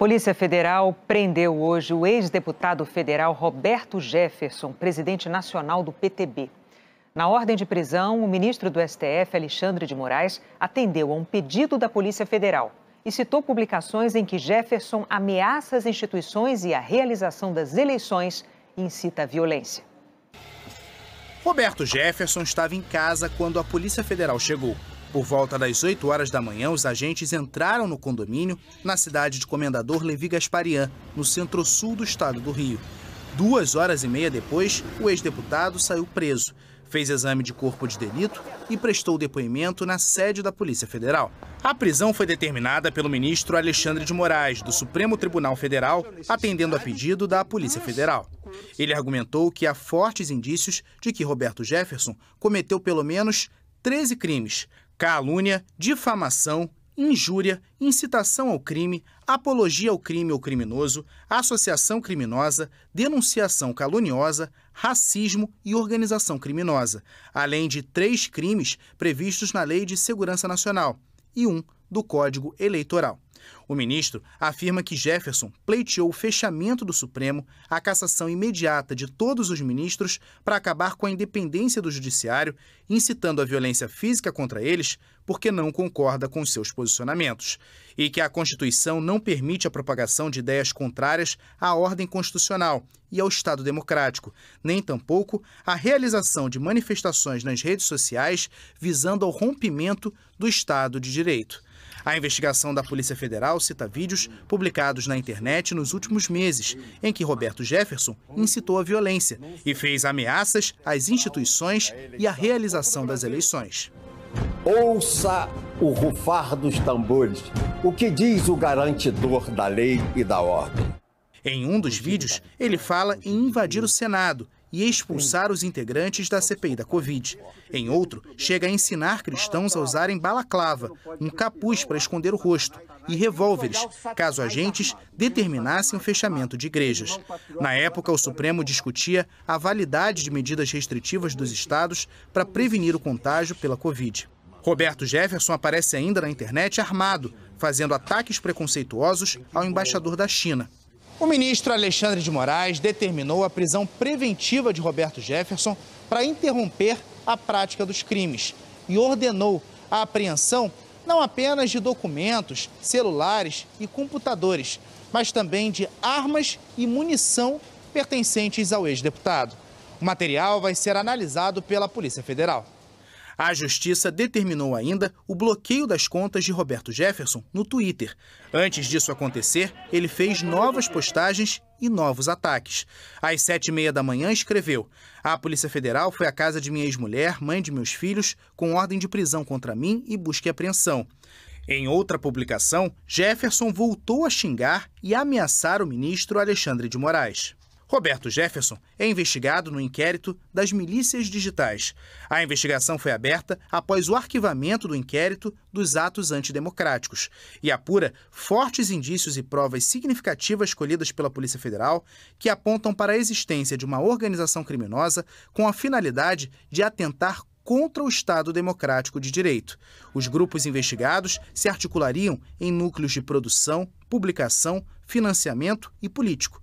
Polícia Federal prendeu hoje o ex-deputado federal Roberto Jefferson, presidente nacional do PTB. Na ordem de prisão, o ministro do STF, Alexandre de Moraes, atendeu a um pedido da Polícia Federal e citou publicações em que Jefferson ameaça as instituições e a realização das eleições e incita a violência. Roberto Jefferson estava em casa quando a Polícia Federal chegou. Por volta das 8 horas da manhã, os agentes entraram no condomínio na cidade de Comendador Levi Gasparian, no centro-sul do estado do Rio. Duas horas e meia depois, o ex-deputado saiu preso, fez exame de corpo de delito e prestou depoimento na sede da Polícia Federal. A prisão foi determinada pelo ministro Alexandre de Moraes, do Supremo Tribunal Federal, atendendo a pedido da Polícia Federal. Ele argumentou que há fortes indícios de que Roberto Jefferson cometeu pelo menos 13 crimes, calúnia, difamação, injúria, incitação ao crime, apologia ao crime ou criminoso, associação criminosa, denunciação caluniosa, racismo e organização criminosa, além de três crimes previstos na Lei de Segurança Nacional e um do Código Eleitoral. O ministro afirma que Jefferson pleiteou o fechamento do Supremo, a cassação imediata de todos os ministros para acabar com a independência do Judiciário, incitando a violência física contra eles porque não concorda com seus posicionamentos, e que a Constituição não permite a propagação de ideias contrárias à ordem constitucional e ao Estado democrático, nem tampouco a realização de manifestações nas redes sociais visando ao rompimento do Estado de Direito. A investigação da Polícia Federal cita vídeos publicados na internet nos últimos meses, em que Roberto Jefferson incitou a violência e fez ameaças às instituições e à realização das eleições. Ouça o rufar dos tambores, o que diz o garantidor da lei e da ordem. Em um dos vídeos, ele fala em invadir o Senado e expulsar os integrantes da CPI da Covid. Em outro, chega a ensinar cristãos a usarem balaclava, um capuz para esconder o rosto, e revólveres, caso agentes determinassem o fechamento de igrejas. Na época, o Supremo discutia a validade de medidas restritivas dos estados para prevenir o contágio pela Covid. Roberto Jefferson aparece ainda na internet armado, fazendo ataques preconceituosos ao embaixador da China. O ministro Alexandre de Moraes determinou a prisão preventiva de Roberto Jefferson para interromper a prática dos crimes e ordenou a apreensão não apenas de documentos, celulares e computadores, mas também de armas e munição pertencentes ao ex-deputado. O material vai ser analisado pela Polícia Federal. A justiça determinou ainda o bloqueio das contas de Roberto Jefferson no Twitter. Antes disso acontecer, ele fez novas postagens e novos ataques. Às sete e meia da manhã, escreveu: A Polícia Federal foi à casa de minha ex-mulher, mãe de meus filhos, com ordem de prisão contra mim e busca e apreensão. Em outra publicação, Jefferson voltou a xingar e ameaçar o ministro Alexandre de Moraes. Roberto Jefferson é investigado no inquérito das milícias digitais. A investigação foi aberta após o arquivamento do inquérito dos atos antidemocráticos e apura fortes indícios e provas significativas colhidas pela Polícia Federal que apontam para a existência de uma organização criminosa com a finalidade de atentar contra o Estado Democrático de Direito. Os grupos investigados se articulariam em núcleos de produção, publicação, financiamento e político.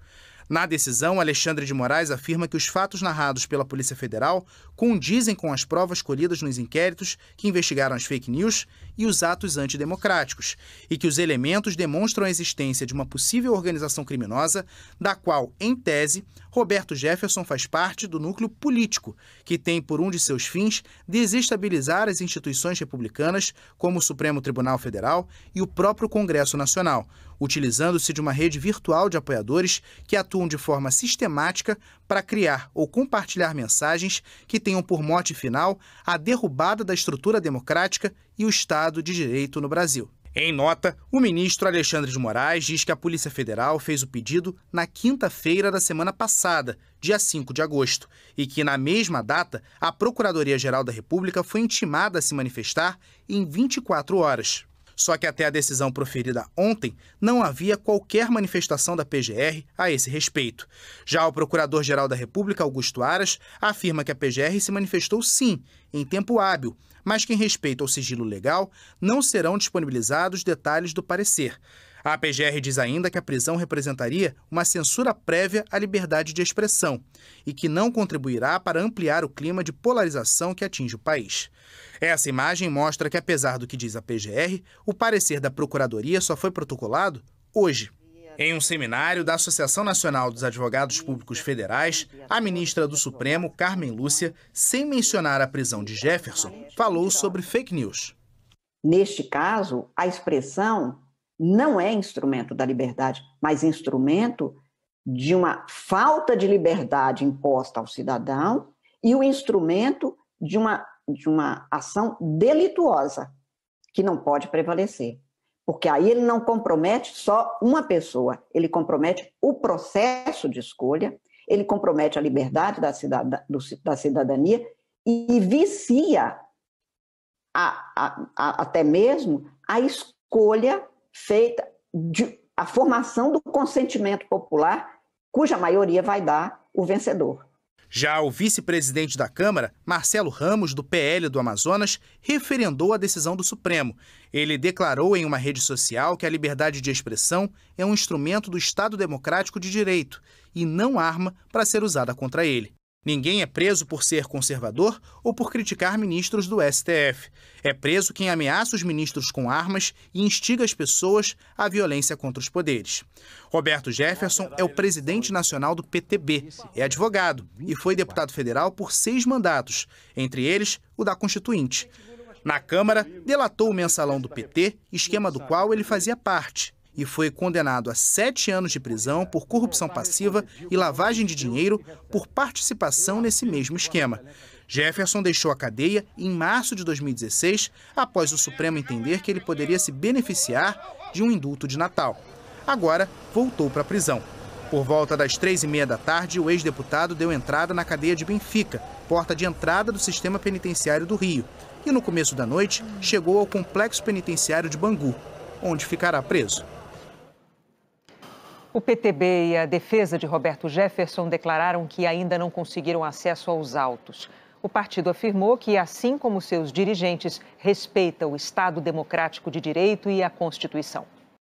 Na decisão, Alexandre de Moraes afirma que os fatos narrados pela Polícia Federal condizem com as provas colhidas nos inquéritos que investigaram as fake news e os atos antidemocráticos, e que os elementos demonstram a existência de uma possível organização criminosa, da qual, em tese, Roberto Jefferson faz parte do núcleo político, que tem por um de seus fins desestabilizar as instituições republicanas, como o Supremo Tribunal Federal e o próprio Congresso Nacional utilizando-se de uma rede virtual de apoiadores que atuam de forma sistemática para criar ou compartilhar mensagens que tenham por mote final a derrubada da estrutura democrática e o Estado de Direito no Brasil. Em nota, o ministro Alexandre de Moraes diz que a Polícia Federal fez o pedido na quinta-feira da semana passada, dia 5 de agosto, e que na mesma data a Procuradoria-Geral da República foi intimada a se manifestar em 24 horas. Só que até a decisão proferida ontem, não havia qualquer manifestação da PGR a esse respeito. Já o Procurador-Geral da República, Augusto Aras, afirma que a PGR se manifestou sim, em tempo hábil, mas que em respeito ao sigilo legal, não serão disponibilizados detalhes do parecer. A PGR diz ainda que a prisão representaria uma censura prévia à liberdade de expressão e que não contribuirá para ampliar o clima de polarização que atinge o país. Essa imagem mostra que, apesar do que diz a PGR, o parecer da Procuradoria só foi protocolado hoje. Em um seminário da Associação Nacional dos Advogados Públicos Federais, a ministra do Supremo, Carmen Lúcia, sem mencionar a prisão de Jefferson, falou sobre fake news. Neste caso, a expressão não é instrumento da liberdade, mas instrumento de uma falta de liberdade imposta ao cidadão e o instrumento de uma, de uma ação delituosa, que não pode prevalecer. Porque aí ele não compromete só uma pessoa, ele compromete o processo de escolha, ele compromete a liberdade da, da cidadania e vicia a, a, a, até mesmo a escolha feita de, a formação do consentimento popular, cuja maioria vai dar o vencedor. Já o vice-presidente da Câmara, Marcelo Ramos, do PL do Amazonas, referendou a decisão do Supremo. Ele declarou em uma rede social que a liberdade de expressão é um instrumento do Estado Democrático de Direito e não arma para ser usada contra ele. Ninguém é preso por ser conservador ou por criticar ministros do STF. É preso quem ameaça os ministros com armas e instiga as pessoas à violência contra os poderes. Roberto Jefferson é o presidente nacional do PTB, é advogado e foi deputado federal por seis mandatos, entre eles o da Constituinte. Na Câmara, delatou o mensalão do PT, esquema do qual ele fazia parte, e foi condenado a sete anos de prisão por corrupção passiva e lavagem de dinheiro por participação nesse mesmo esquema. Jefferson deixou a cadeia em março de 2016, após o Supremo entender que ele poderia se beneficiar de um indulto de Natal. Agora, voltou para a prisão. Por volta das três e meia da tarde, o ex-deputado deu entrada na cadeia de Benfica, porta de entrada do sistema penitenciário do Rio, e no começo da noite chegou ao complexo penitenciário de Bangu, onde ficará preso. O PTB e a defesa de Roberto Jefferson declararam que ainda não conseguiram acesso aos autos. O partido afirmou que, assim como seus dirigentes, respeita o Estado Democrático de Direito e a Constituição.